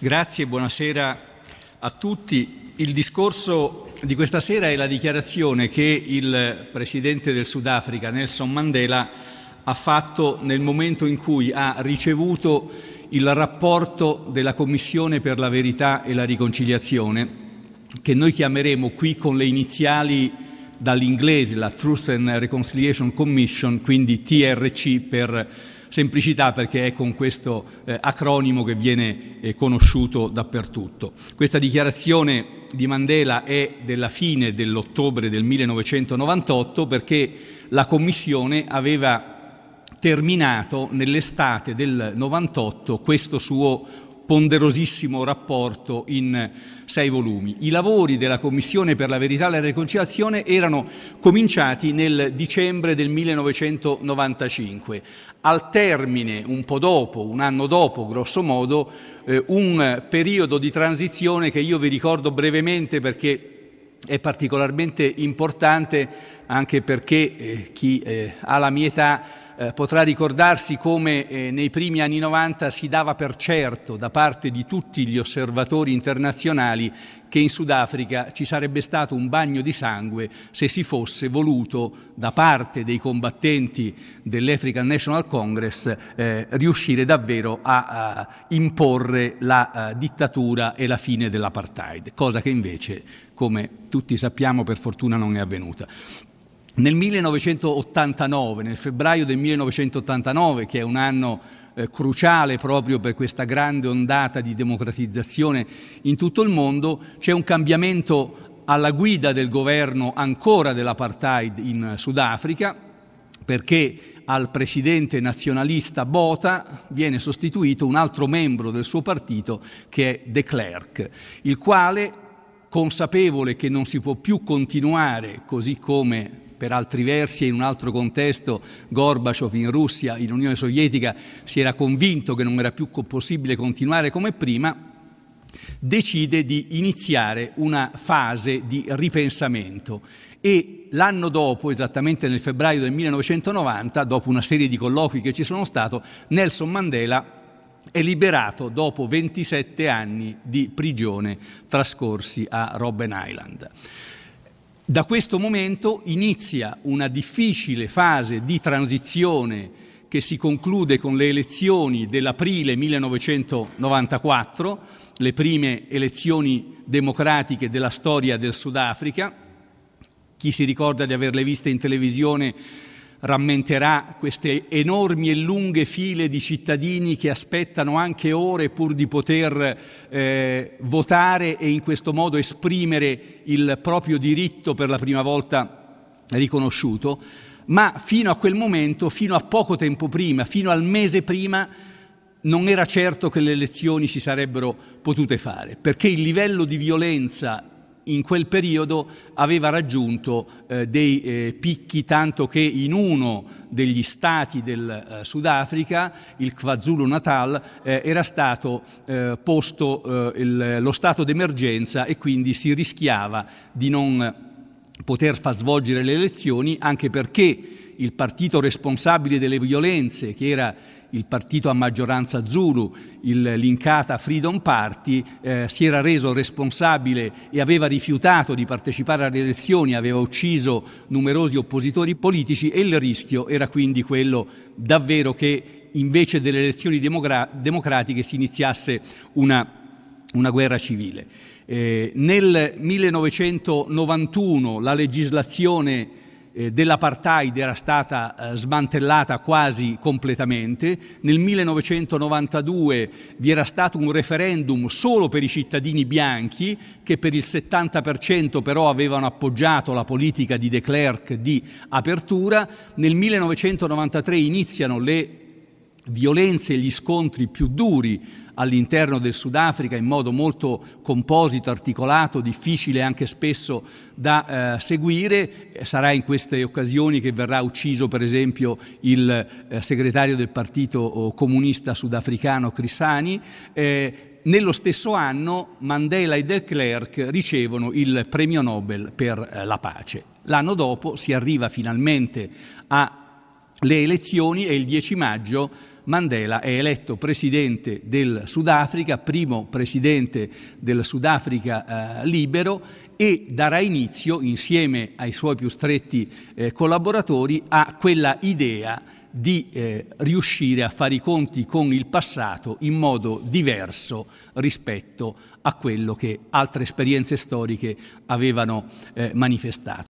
Grazie, buonasera a tutti. Il discorso di questa sera è la dichiarazione che il Presidente del Sudafrica, Nelson Mandela, ha fatto nel momento in cui ha ricevuto il rapporto della Commissione per la verità e la riconciliazione, che noi chiameremo qui con le iniziali dall'inglese la Truth and Reconciliation Commission, quindi TRC per semplicità perché è con questo eh, acronimo che viene eh, conosciuto dappertutto. Questa dichiarazione di Mandela è della fine dell'ottobre del 1998 perché la Commissione aveva terminato nell'estate del 98 questo suo ponderosissimo rapporto in sei volumi. I lavori della Commissione per la verità e la reconciliazione erano cominciati nel dicembre del 1995. Al termine, un po' dopo, un anno dopo, grosso modo, eh, un periodo di transizione che io vi ricordo brevemente perché è particolarmente importante anche perché eh, chi eh, ha la mia età eh, potrà ricordarsi come eh, nei primi anni 90 si dava per certo da parte di tutti gli osservatori internazionali che in Sudafrica ci sarebbe stato un bagno di sangue se si fosse voluto da parte dei combattenti dell'African National Congress eh, riuscire davvero a, a imporre la a eh, dittatura e la fine dell'apartheid, cosa che invece, come tutti sappiamo, per fortuna non è avvenuta. Nel 1989, nel febbraio del 1989, che è un anno eh, cruciale proprio per questa grande ondata di democratizzazione in tutto il mondo, c'è un cambiamento alla guida del governo ancora dell'apartheid in Sudafrica, perché al presidente nazionalista Bota viene sostituito un altro membro del suo partito che è De Klerk, il quale consapevole che non si può più continuare così come per altri versi e in un altro contesto Gorbaciov in Russia, in Unione Sovietica, si era convinto che non era più possibile continuare come prima, decide di iniziare una fase di ripensamento e l'anno dopo, esattamente nel febbraio del 1990, dopo una serie di colloqui che ci sono stato, Nelson Mandela è liberato dopo 27 anni di prigione trascorsi a Robben Island. Da questo momento inizia una difficile fase di transizione che si conclude con le elezioni dell'aprile 1994, le prime elezioni democratiche della storia del Sudafrica. Chi si ricorda di averle viste in televisione rammenterà queste enormi e lunghe file di cittadini che aspettano anche ore pur di poter eh, votare e in questo modo esprimere il proprio diritto per la prima volta riconosciuto, ma fino a quel momento, fino a poco tempo prima, fino al mese prima, non era certo che le elezioni si sarebbero potute fare, perché il livello di violenza in quel periodo aveva raggiunto eh, dei eh, picchi tanto che in uno degli stati del eh, Sudafrica, il KwaZulu Natal, eh, era stato eh, posto eh, il, lo stato d'emergenza e quindi si rischiava di non poter far svolgere le elezioni anche perché il partito responsabile delle violenze, che era il partito a maggioranza Zulu, il linkata Freedom Party, eh, si era reso responsabile e aveva rifiutato di partecipare alle elezioni, aveva ucciso numerosi oppositori politici e il rischio era quindi quello davvero che invece delle elezioni demogra- democratiche si iniziasse una, una guerra civile. Eh, nel 1991 la legislazione eh, dell'apartheid era stata eh, smantellata quasi completamente, nel 1992 vi era stato un referendum solo per i cittadini bianchi che per il 70% però avevano appoggiato la politica di De Klerk di apertura, nel 1993 iniziano le violenze e gli scontri più duri all'interno del Sudafrica in modo molto composito, articolato, difficile anche spesso da eh, seguire. Eh, sarà in queste occasioni che verrà ucciso per esempio il eh, segretario del partito oh, comunista sudafricano Crisani. Eh, nello stesso anno Mandela e De Klerk ricevono il premio Nobel per eh, la pace. L'anno dopo si arriva finalmente alle elezioni e il 10 maggio Mandela è eletto presidente del Sudafrica, primo presidente del Sudafrica eh, libero e darà inizio, insieme ai suoi più stretti eh, collaboratori, a quella idea di eh, riuscire a fare i conti con il passato in modo diverso rispetto a quello che altre esperienze storiche avevano eh, manifestato.